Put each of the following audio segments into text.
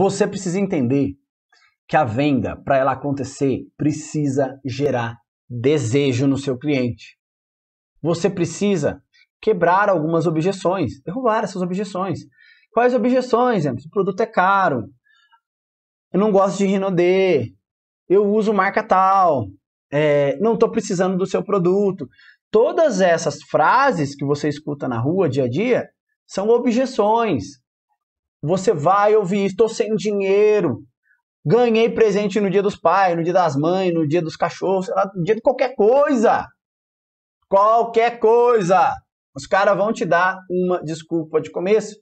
Você precisa entender que a venda, para ela acontecer, precisa gerar desejo no seu cliente. Você precisa quebrar algumas objeções, derrubar essas objeções. Quais objeções? O produto é caro, eu não gosto de Rinodê, eu uso marca tal, é, não estou precisando do seu produto. Todas essas frases que você escuta na rua dia a dia são objeções. Você vai ouvir, estou sem dinheiro, ganhei presente no dia dos pais, no dia das mães, no dia dos cachorros, sei lá, no dia de qualquer coisa. Qualquer coisa. Os caras vão te dar uma desculpa de começo.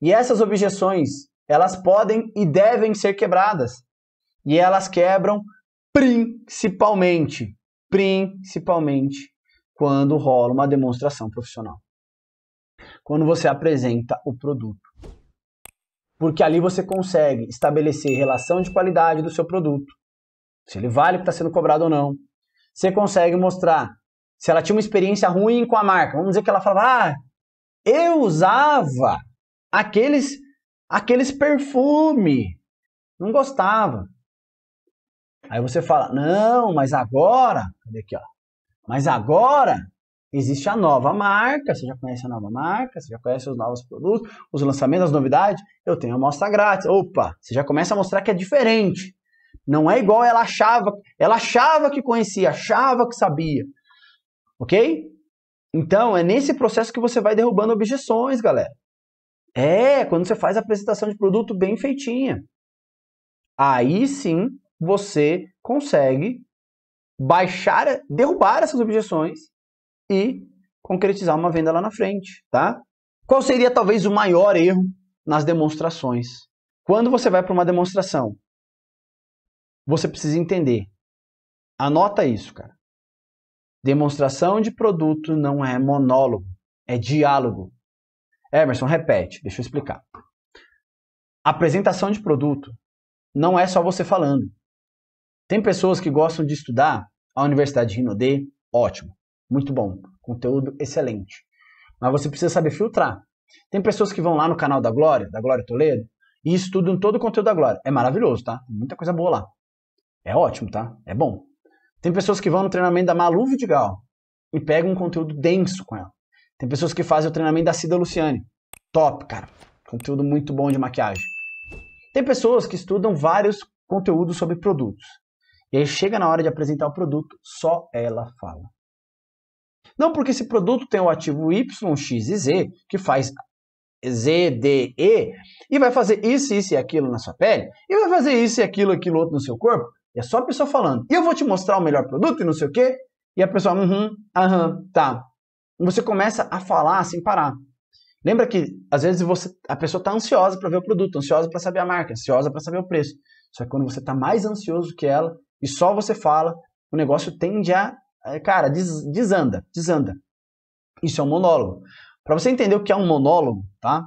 E essas objeções, elas podem e devem ser quebradas. E elas quebram principalmente, principalmente quando rola uma demonstração profissional. Quando você apresenta o produto porque ali você consegue estabelecer relação de qualidade do seu produto, se ele vale o que está sendo cobrado ou não. Você consegue mostrar se ela tinha uma experiência ruim com a marca. Vamos dizer que ela falava, ah, eu usava aqueles, aqueles perfume, não gostava. Aí você fala, não, mas agora, cadê aqui, ó? Mas agora Existe a nova marca, você já conhece a nova marca, você já conhece os novos produtos, os lançamentos, as novidades. Eu tenho amostra grátis. Opa, você já começa a mostrar que é diferente. Não é igual ela achava, ela achava que conhecia, achava que sabia. OK? Então, é nesse processo que você vai derrubando objeções, galera. É, quando você faz a apresentação de produto bem feitinha. Aí sim, você consegue baixar, derrubar essas objeções e concretizar uma venda lá na frente, tá? Qual seria talvez o maior erro nas demonstrações? Quando você vai para uma demonstração, você precisa entender. Anota isso, cara. Demonstração de produto não é monólogo, é diálogo. Emerson, repete, deixa eu explicar. Apresentação de produto não é só você falando. Tem pessoas que gostam de estudar a Universidade de Rinodê, ótimo, muito bom. Conteúdo excelente. Mas você precisa saber filtrar. Tem pessoas que vão lá no canal da Glória, da Glória Toledo, e estudam todo o conteúdo da Glória. É maravilhoso, tá? muita coisa boa lá. É ótimo, tá? É bom. Tem pessoas que vão no treinamento da Malu Vidigal e pegam um conteúdo denso com ela. Tem pessoas que fazem o treinamento da Cida Luciane. Top, cara. Conteúdo muito bom de maquiagem. Tem pessoas que estudam vários conteúdos sobre produtos. E aí chega na hora de apresentar o produto, só ela fala. Não porque esse produto tem o ativo Y, X e Z, que faz Z, D, E, e vai fazer isso, isso e aquilo na sua pele, e vai fazer isso e aquilo, aquilo outro no seu corpo. E é só a pessoa falando, e eu vou te mostrar o melhor produto e não sei o quê. E a pessoa, uhum, aham, tá. Você começa a falar sem parar. Lembra que às vezes você, a pessoa está ansiosa para ver o produto, ansiosa para saber a marca, ansiosa para saber o preço. Só que quando você está mais ansioso que ela e só você fala, o negócio tende a é, cara, des, desanda, desanda. Isso é um monólogo. Para você entender o que é um monólogo, tá?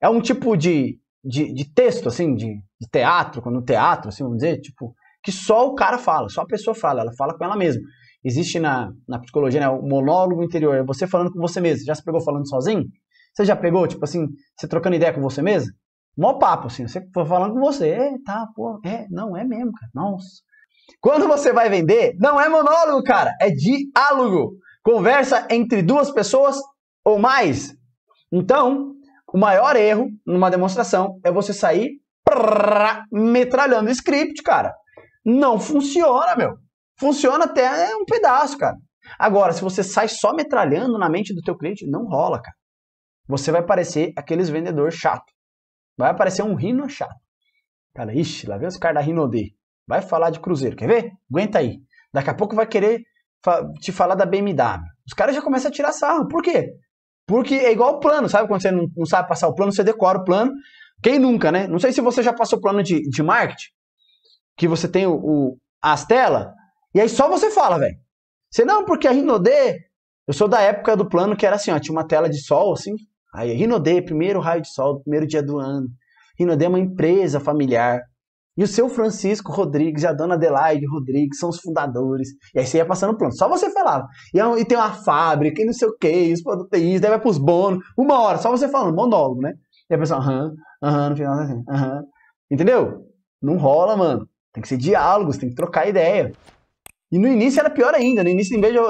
É um tipo de, de, de texto, assim, de, de teatro, no teatro, assim, vamos dizer, tipo, que só o cara fala, só a pessoa fala, ela fala com ela mesma. Existe na, na psicologia, né, o monólogo interior, é você falando com você mesmo. Já se pegou falando sozinho? Você já pegou, tipo assim, você trocando ideia com você mesmo? Mó papo, assim, você foi falando com você, é, tá, pô, é, não, é mesmo, cara, nossa. Quando você vai vender, não é monólogo, cara, é diálogo. Conversa entre duas pessoas ou mais. Então, o maior erro numa demonstração é você sair prrr, metralhando script, cara. Não funciona, meu. Funciona até um pedaço, cara. Agora, se você sai só metralhando na mente do teu cliente, não rola, cara. Você vai parecer aqueles vendedores chato. Vai aparecer um rino chato. Cara, ixi, lá vem os caras da Rinodê. Vai falar de Cruzeiro, quer ver? Aguenta aí. Daqui a pouco vai querer te falar da BMW. Os caras já começam a tirar sarro. Por quê? Porque é igual o plano, sabe? Quando você não, não, sabe passar o plano, você decora o plano. Quem nunca, né? Não sei se você já passou o plano de, de marketing, que você tem o, o as telas, e aí só você fala, velho. Você não, porque a Rinodê. Eu sou da época do plano que era assim, ó, tinha uma tela de sol, assim. Aí Rinodê, primeiro raio de sol, primeiro dia do ano. Rinodê é uma empresa familiar. E o seu Francisco Rodrigues e a dona Adelaide Rodrigues são os fundadores. E aí você ia passando pronto. Só você falava. E, é e tem uma fábrica, e não sei o quê, os produtos, daí vai pros bônus. Uma hora, só você falando, monólogo, né? E a pessoa, aham, aham, no final, assim, aham. Entendeu? Não rola, mano. Tem que ser diálogos, tem que trocar ideia. E no início era pior ainda. No início, em vez de.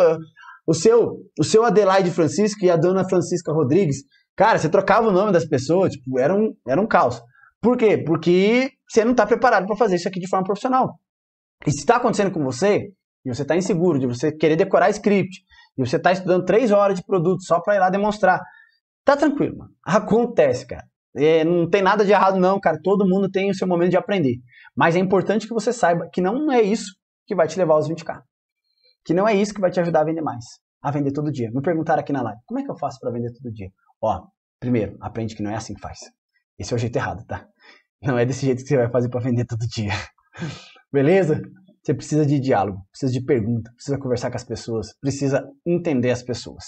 O seu, o seu Adelaide Francisco e a dona Francisca Rodrigues, cara, você trocava o nome das pessoas, tipo, era um, era um caos. Por quê? Porque você não está preparado para fazer isso aqui de forma profissional. E se está acontecendo com você, e você está inseguro de você querer decorar script, e você está estudando três horas de produto só para ir lá demonstrar, tá tranquilo, mano. acontece, cara. É, não tem nada de errado, não, cara. Todo mundo tem o seu momento de aprender. Mas é importante que você saiba que não é isso que vai te levar aos 20k. Que não é isso que vai te ajudar a vender mais, a vender todo dia. Me perguntaram aqui na live, como é que eu faço para vender todo dia? Ó, primeiro, aprende que não é assim que faz. Esse é o jeito errado, tá? Não é desse jeito que você vai fazer para vender todo dia. Beleza? Você precisa de diálogo, precisa de pergunta, precisa conversar com as pessoas, precisa entender as pessoas.